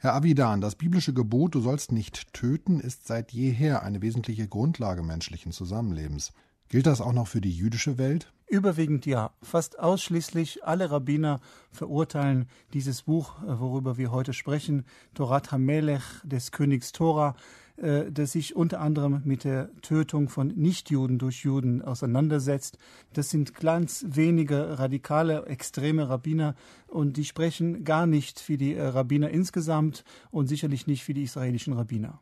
Herr Avidan, das biblische Gebot, du sollst nicht töten, ist seit jeher eine wesentliche Grundlage menschlichen Zusammenlebens. Gilt das auch noch für die jüdische Welt? Überwiegend ja. Fast ausschließlich alle Rabbiner verurteilen dieses Buch, worüber wir heute sprechen, Torat Hamelech des Königs Thora, äh, das sich unter anderem mit der Tötung von Nichtjuden durch Juden auseinandersetzt. Das sind ganz wenige radikale, extreme Rabbiner und die sprechen gar nicht für die äh, Rabbiner insgesamt und sicherlich nicht für die israelischen Rabbiner.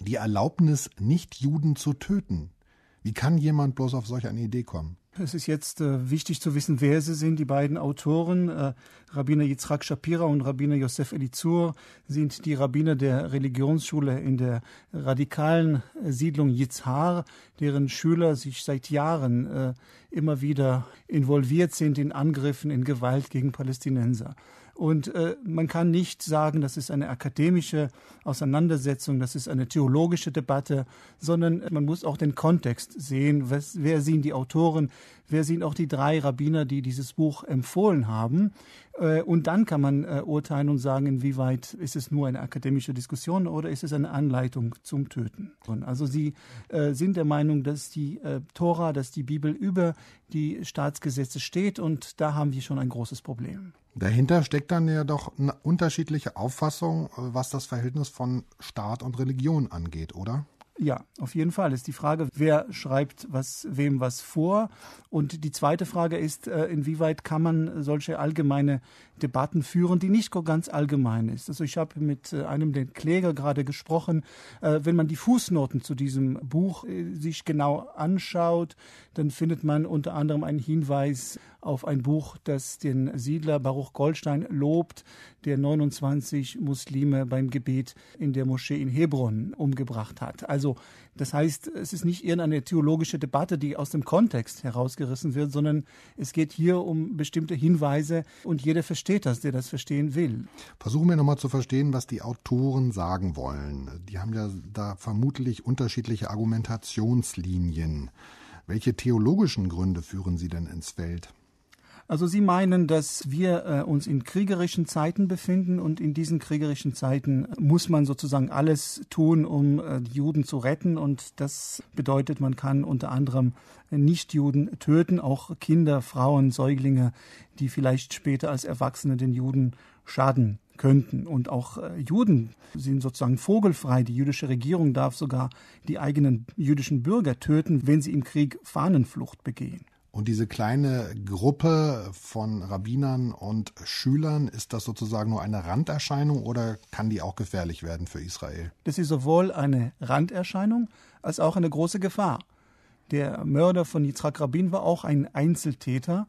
Die Erlaubnis, Nichtjuden zu töten. Wie kann jemand bloß auf solch eine Idee kommen? Es ist jetzt äh, wichtig zu wissen, wer sie sind. Die beiden Autoren, äh, Rabbiner Yitzhak Shapira und Rabbiner Yosef Elizur, sind die Rabbiner der Religionsschule in der radikalen äh, Siedlung Yitzhar, deren Schüler sich seit Jahren äh, immer wieder involviert sind in Angriffen, in Gewalt gegen Palästinenser. Und äh, man kann nicht sagen, das ist eine akademische Auseinandersetzung, das ist eine theologische Debatte, sondern man muss auch den Kontext sehen. Was, wer sind die Autoren? Wer sind auch die drei Rabbiner, die dieses Buch empfohlen haben? Äh, und dann kann man äh, urteilen und sagen, inwieweit ist es nur eine akademische Diskussion oder ist es eine Anleitung zum Töten. Also sie äh, sind der Meinung, dass die Tora, dass die Bibel über die Staatsgesetze steht und da haben wir schon ein großes Problem. Dahinter steckt dann ja doch eine unterschiedliche Auffassung, was das Verhältnis von Staat und Religion angeht, oder? Ja, auf jeden Fall ist die Frage, wer schreibt was, wem was vor. Und die zweite Frage ist, äh, inwieweit kann man solche allgemeine Debatten führen, die nicht ganz allgemein ist. Also ich habe mit äh, einem der Kläger gerade gesprochen. Äh, wenn man die Fußnoten zu diesem Buch sich genau anschaut, dann findet man unter anderem einen Hinweis auf ein Buch, das den Siedler Baruch Goldstein lobt, der 29 Muslime beim Gebet in der Moschee in Hebron umgebracht hat. Also also das heißt, es ist nicht irgendeine theologische Debatte, die aus dem Kontext herausgerissen wird, sondern es geht hier um bestimmte Hinweise und jeder versteht das, der das verstehen will. Versuchen wir nochmal zu verstehen, was die Autoren sagen wollen. Die haben ja da vermutlich unterschiedliche Argumentationslinien. Welche theologischen Gründe führen sie denn ins Feld? Also Sie meinen, dass wir äh, uns in kriegerischen Zeiten befinden und in diesen kriegerischen Zeiten muss man sozusagen alles tun, um äh, die Juden zu retten und das bedeutet, man kann unter anderem Nichtjuden töten, auch Kinder, Frauen, Säuglinge, die vielleicht später als Erwachsene den Juden schaden könnten. Und auch äh, Juden sind sozusagen vogelfrei. Die jüdische Regierung darf sogar die eigenen jüdischen Bürger töten, wenn sie im Krieg Fahnenflucht begehen. Und diese kleine Gruppe von Rabbinern und Schülern, ist das sozusagen nur eine Randerscheinung oder kann die auch gefährlich werden für Israel? Das ist sowohl eine Randerscheinung als auch eine große Gefahr. Der Mörder von Yitzhak Rabin war auch ein Einzeltäter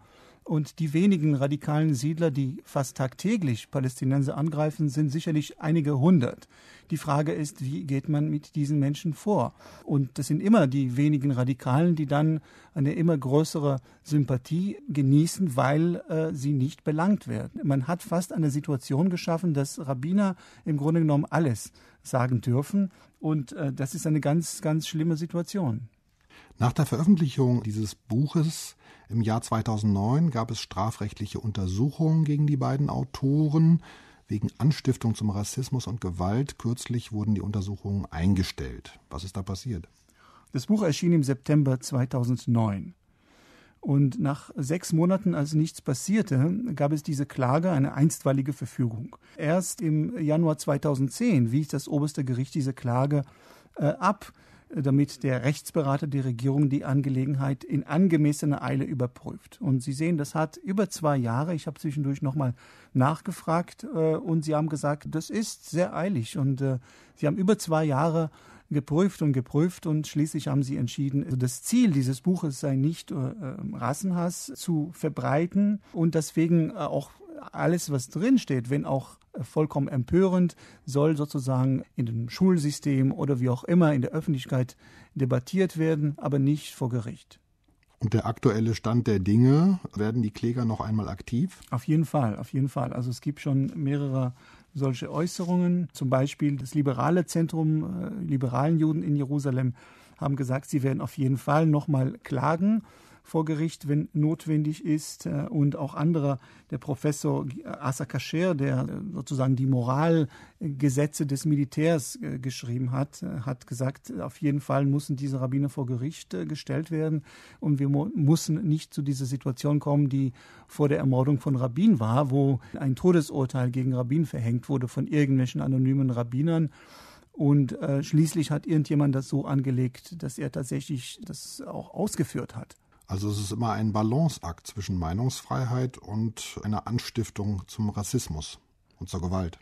und die wenigen radikalen Siedler, die fast tagtäglich Palästinenser angreifen, sind sicherlich einige hundert. Die Frage ist, wie geht man mit diesen Menschen vor? Und das sind immer die wenigen Radikalen, die dann eine immer größere Sympathie genießen, weil äh, sie nicht belangt werden. Man hat fast eine Situation geschaffen, dass Rabbiner im Grunde genommen alles sagen dürfen. Und äh, das ist eine ganz, ganz schlimme Situation. Nach der Veröffentlichung dieses Buches im Jahr 2009 gab es strafrechtliche Untersuchungen gegen die beiden Autoren wegen Anstiftung zum Rassismus und Gewalt. Kürzlich wurden die Untersuchungen eingestellt. Was ist da passiert? Das Buch erschien im September 2009. Und nach sechs Monaten, als nichts passierte, gab es diese Klage, eine einstweilige Verfügung. Erst im Januar 2010 wies das oberste Gericht diese Klage äh, ab damit der Rechtsberater die Regierung die Angelegenheit in angemessener Eile überprüft. Und Sie sehen, das hat über zwei Jahre. Ich habe zwischendurch nochmal nachgefragt äh, und Sie haben gesagt, das ist sehr eilig. Und äh, Sie haben über zwei Jahre geprüft und geprüft und schließlich haben sie entschieden, also das Ziel dieses Buches sei nicht äh, ähm, Rassenhass zu verbreiten und deswegen äh, auch alles, was drinsteht, wenn auch vollkommen empörend, soll sozusagen in dem Schulsystem oder wie auch immer in der Öffentlichkeit debattiert werden, aber nicht vor Gericht. Und der aktuelle Stand der Dinge, werden die Kläger noch einmal aktiv? Auf jeden Fall, auf jeden Fall. Also es gibt schon mehrere solche Äußerungen. Zum Beispiel das liberale Zentrum, äh, liberalen Juden in Jerusalem haben gesagt, sie werden auf jeden Fall nochmal klagen vor Gericht, wenn notwendig ist. Äh, und auch anderer, der Professor äh, Asa Kasher, der äh, sozusagen die Moralgesetze des Militärs geschrieben hat, hat gesagt, auf jeden Fall müssen diese Rabbiner vor Gericht gestellt werden. Und wir müssen nicht zu dieser Situation kommen, die vor der Ermordung von Rabbin war, wo ein Todesurteil gegen Rabbin verhängt wurde von irgendwelchen anonymen Rabbinern. Und äh, schließlich hat irgendjemand das so angelegt, dass er tatsächlich das auch ausgeführt hat. Also es ist immer ein Balanceakt zwischen Meinungsfreiheit und einer Anstiftung zum Rassismus und zur Gewalt.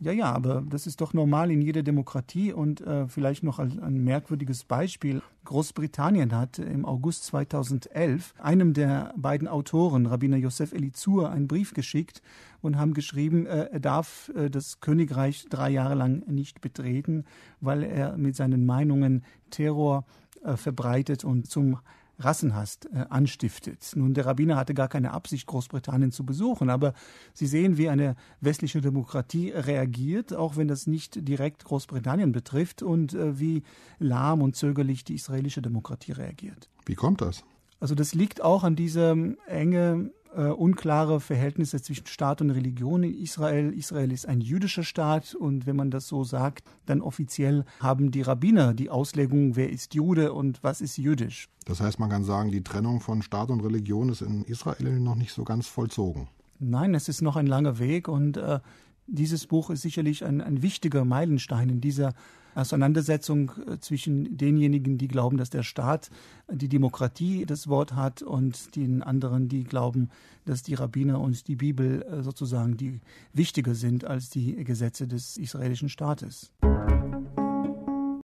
Ja, ja, aber das ist doch normal in jeder Demokratie und äh, vielleicht noch ein, ein, merkwürdiges Beispiel. Großbritannien hat im August 2011 einem der beiden Autoren, Rabbiner Josef Elizur, einen Brief geschickt und haben geschrieben, äh, er darf äh, das Königreich drei Jahre lang nicht betreten, weil er mit seinen Meinungen Terror äh, verbreitet und zum Rassenhass äh, anstiftet. Nun, der Rabbiner hatte gar keine Absicht, Großbritannien zu besuchen, aber Sie sehen, wie eine westliche Demokratie reagiert, auch wenn das nicht direkt Großbritannien betrifft und äh, wie lahm und zögerlich die israelische Demokratie reagiert. Wie kommt das? Also das liegt auch an dieser ähm, enge äh, unklare Verhältnisse zwischen Staat und Religion in Israel. Israel ist ein jüdischer Staat und wenn man das so sagt, dann offiziell haben die Rabbiner die Auslegung, wer ist Jude und was ist jüdisch. Das heißt, man kann sagen, die Trennung von Staat und Religion ist in Israel noch nicht so ganz vollzogen. Nein, es ist noch ein langer Weg und äh, dieses Buch ist sicherlich ein, ein wichtiger Meilenstein in dieser Auseinandersetzung äh, zwischen denjenigen, die glauben, dass der Staat die Demokratie das Wort hat und den anderen, die glauben, dass die Rabbiner und die Bibel äh, sozusagen die wichtiger sind als die Gesetze des israelischen Staates. Musik